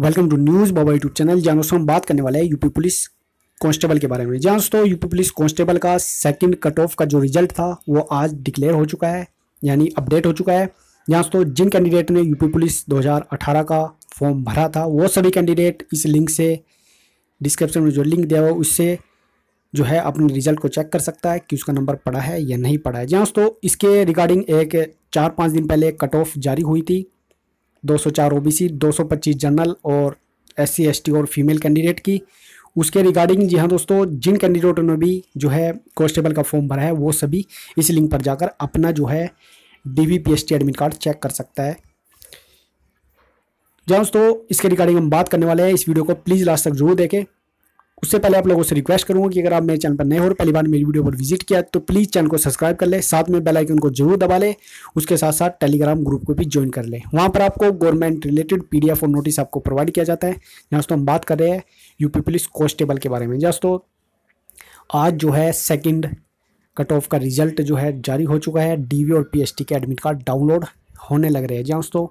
welcome to news Baba YouTube channel जहाँ दोस्तों हम बात करने वाले हैं यूपी पुलिस कांस्टेबल के बारे में जहाँ दोस्तों यूपी पुलिस कांस्टेबल का सेकंड कट ऑफ का जो रिजल्ट था वो आज डिक्लेयर हो चुका है यानी अपडेट हो चुका है जहाँ दोस्तों जिन कैंडिडेट ने यूपी पुलिस 2018 का फॉर्म भरा था वो सभी कैंडिडेट इस लिंक से डिस्क्रिप्शन में जो लिंक दिया हुआ उससे जो है अपने रिजल्ट को चेक कर सकता है कि उसका नंबर पड़ा है या नहीं पड़ा है जहाँ दोस्तों इसके रिगार्डिंग एक चार पाँच दिन पहले कट ऑफ जारी हुई थी 204 ओबीसी 225 जनरल और एस सी और फीमेल कैंडिडेट की उसके रिगार्डिंग जी हाँ दोस्तों जिन कैंडिडेटों ने भी जो है कॉन्स्टेबल का फॉर्म भरा है वो सभी इस लिंक पर जाकर अपना जो है D V P S T admit card check कर सकता है जहाँ दोस्तों इसके रिगार्डिंग हम बात करने वाले हैं इस वीडियो को प्लीज़ लास्ट तक जरूर देखें उससे पहले आप लोगों से रिक्वेस्ट करूंगा कि अगर आप मेरे चैनल पर नए हो और पहली बार मेरी वीडियो पर विजिट किया तो प्लीज़ चैनल को सब्सक्राइब कर ले साथ में बेल आइकन को जरूर दबा लें उसके साथ साथ टेलीग्राम ग्रुप को भी ज्वाइन कर लें वहाँ पर आपको गवर्नमेंट रिलेटेड पीडीएफ और नोटिस आपको प्रोवाइड किया जाता है दोस्तों हम बात कर रहे हैं यूपी पुलिस कॉन्स्टेबल के बारे में दोस्तों आज जो है सेकेंड कट ऑफ का रिजल्ट जो है जारी हो चुका है वी और टी के एडमिट कार्ड डाउनलोड होने लग रहे हैं जहाँ दोस्तों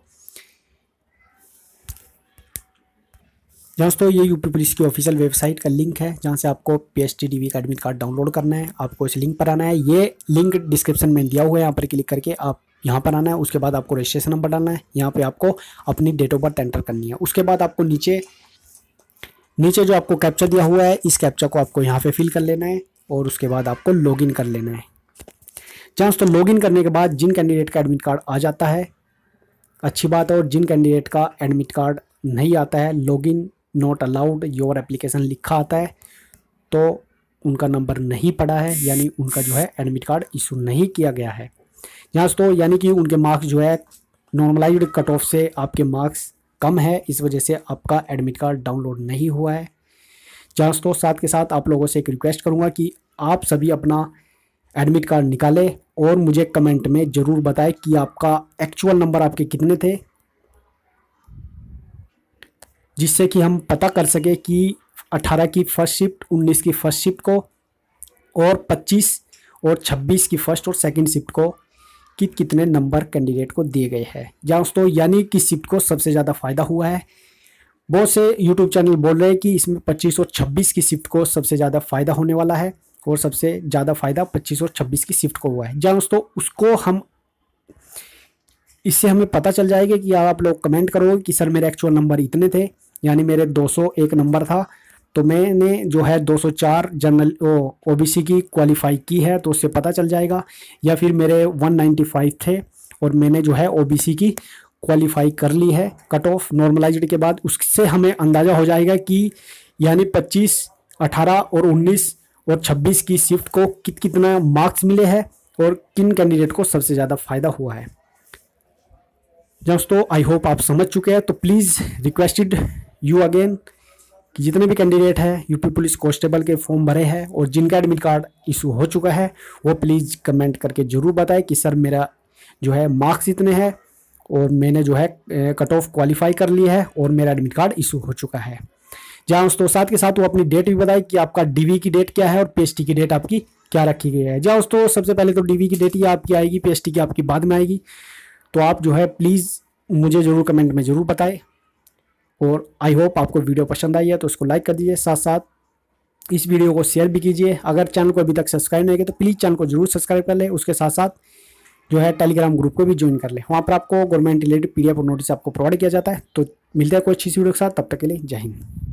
दोस्तों ये यूपी पुलिस की ऑफिशियल वेबसाइट का लिंक है जहाँ से आपको P S T D V का एडमिट कार्ड डाउनलोड करना है आपको इस लिंक पर आना है ये लिंक डिस्क्रिप्शन में दिया हुआ है यहाँ पर क्लिक करके आप यहाँ पर आना है उसके बाद आपको रजिस्ट्रेशन नंबर डालना है यहाँ पे आपको अपनी डेट ऑफ बर्थ एंटर करनी है उसके बाद आपको नीचे नीचे जो आपको कैप्चा दिया हुआ है इस कैप्चा को आपको यहाँ पे फिल कर लेना है और उसके बाद आपको लॉगिन कर लेना है जहाँ दोस्तों लॉगिन करने के बाद जिन कैंडिडेट का एडमिट कार्ड आ जाता है अच्छी बात है और जिन कैंडिडेट का एडमिट कार्ड नहीं आता है login not allowed your application लिखा आता है तो उनका नंबर नहीं पड़ा है यानी उनका जो है एडमिट कार्ड इशू नहीं किया गया है यहाँ तो यानी कि उनके मार्क्स जो है नॉर्मलाइज कट ऑफ से आपके मार्क्स कम है इस वजह से आपका एडमिट कार्ड डाउनलोड नहीं हुआ है जहाँ तो साथ के साथ आप लोगों से एक रिक्वेस्ट करूँगा कि आप सभी अपना एडमिट कार्ड निकालें और मुझे कमेंट में ज़रूर बताएं कि आपका एक्चुअल नंबर आपके कितने थे जिससे कि हम पता कर सकें कि 18 की फर्स्ट शिफ्ट 19 की फर्स्ट शिफ्ट को और 25 और 26 की फर्स्ट और सेकंड शिफ्ट को कि कितने नंबर कैंडिडेट को दिए गए हैं या दोस्तों यानी कि शिफ्ट को सबसे ज़्यादा फ़ायदा हुआ है बहुत से यूट्यूब चैनल बोल रहे हैं कि इसमें 25 और 26 की शिफ्ट को सबसे ज़्यादा फ़ायदा होने वाला है और सबसे ज़्यादा फ़ायदा 25 और 26 की शिफ्ट को हुआ है जहाँ दोस्तों उसको हम इससे हमें पता चल जाएगा कि आप लोग कमेंट करोगे कि सर मेरे एक्चुअल नंबर इतने थे यानी मेरे 201 नंबर था तो मैंने जो है 204 जनरल ओ ओबीसी की क्वालिफाई की है तो उससे पता चल जाएगा या फिर मेरे 195 थे और मैंने जो है ओबीसी की क्वालिफाई कर ली है कट ऑफ नॉर्मलाइज्ड के बाद उससे हमें अंदाज़ा हो जाएगा कि यानी 25, 18 और 19 और 26 की शिफ्ट को कित कितना मार्क्स मिले हैं और किन कैंडिडेट को सबसे ज़्यादा फ़ायदा हुआ है दोस्तों आई होप आप समझ चुके हैं तो प्लीज़ रिक्वेस्टेड यू अगेन जितने भी कैंडिडेट हैं यूपी पुलिस कॉन्स्टेबल के फॉर्म भरे हैं और जिनका एडमिट कार्ड इशू हो चुका है वो प्लीज़ कमेंट करके ज़रूर बताएं कि सर मेरा जो है मार्क्स इतने हैं और मैंने जो है कट ऑफ क्वालिफाई कर लिया है और मेरा एडमिट कार्ड इशू हो चुका है जहाँ दोस्तों साथ के साथ वो अपनी डेट भी बताए कि आपका डी की डेट क्या है और पी की डेट आपकी क्या रखी गई है जहाँ दोस्तों सबसे पहले तो डी की डेट ही आपकी आएगी पी की आपकी बाद में आएगी तो आप जो है प्लीज़ मुझे ज़रूर कमेंट में ज़रूर बताएं और आई होप आपको वीडियो पसंद आई है तो उसको लाइक कर दीजिए साथ साथ इस वीडियो को शेयर भी कीजिए अगर चैनल को अभी तक सब्सक्राइब नहीं किया तो प्लीज़ चैनल को जरूर सब्सक्राइब कर ले उसके साथ साथ जो है टेलीग्राम ग्रुप को भी ज्वाइन कर ले वहाँ पर आपको गवर्नमेंट रिलेटेड पीडीएफ और नोटिस आपको प्रोवाइड किया जाता है तो मिलता है कोई अच्छी वीडियो के साथ तब तक के लिए जय हिंद